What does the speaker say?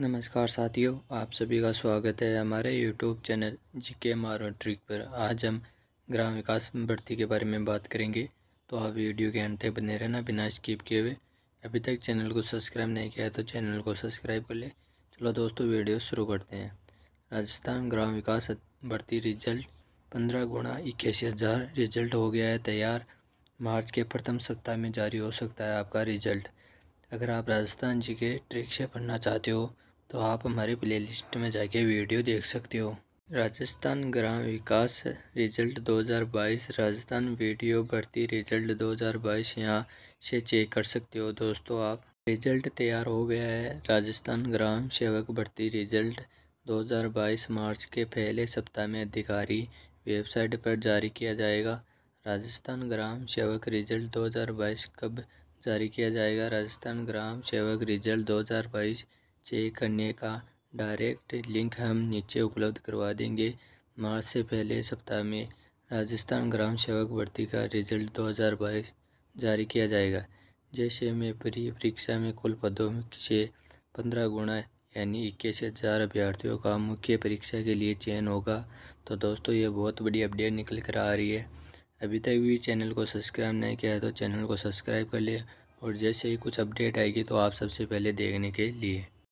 नमस्कार साथियों आप सभी का स्वागत है हमारे यूट्यूब चैनल जी के मारो ट्रिक पर आज हम ग्राम विकास भर्ती के बारे में बात करेंगे तो आप वीडियो के अंत तक बने रहना बिना स्किप किए हुए अभी तक चैनल को सब्सक्राइब नहीं किया है तो चैनल को सब्सक्राइब कर ले चलो दोस्तों वीडियो शुरू करते हैं राजस्थान ग्राम विकास भर्ती रिजल्ट पंद्रह गुणा इक्यासी हज़ार रिजल्ट हो गया है तैयार मार्च के प्रथम सप्ताह में जारी हो सकता है आपका रिजल्ट अगर आप राजस्थान जी के ट्रिक से पढ़ना चाहते हो तो आप हमारी प्लेलिस्ट में जाके वीडियो देख सकते हो राजस्थान ग्राम विकास रिजल्ट 2022 राजस्थान वीडियो भर्ती रिजल्ट 2022 यहाँ से चेक कर सकते हो दोस्तों आप रिजल्ट तैयार हो गया है राजस्थान ग्राम सेवक भर्ती रिजल्ट 2022 मार्च के पहले सप्ताह में अधिकारी वेबसाइट पर जारी किया जाएगा राजस्थान ग्राम सेवक रिजल्ट 2022 कब जारी किया जाएगा राजस्थान ग्राम सेवक रिजल्ट 2022 चेक करने का डायरेक्ट लिंक हम नीचे उपलब्ध करवा देंगे मार्च से पहले सप्ताह में राजस्थान ग्राम सेवक भर्ती का रिजल्ट 2022 जारी किया जाएगा जैसे में प्री परीक्षा में कुल पदों से पंद्रह गुणा यानी इक्कीस हज़ार अभ्यर्थियों का मुख्य परीक्षा के लिए चयन होगा तो दोस्तों ये बहुत बड़ी अपडेट निकल कर आ रही है अभी तक भी चैनल को सब्सक्राइब नहीं किया है तो चैनल को सब्सक्राइब कर लें और जैसे ही कुछ अपडेट आएगी तो आप सबसे पहले देखने के लिए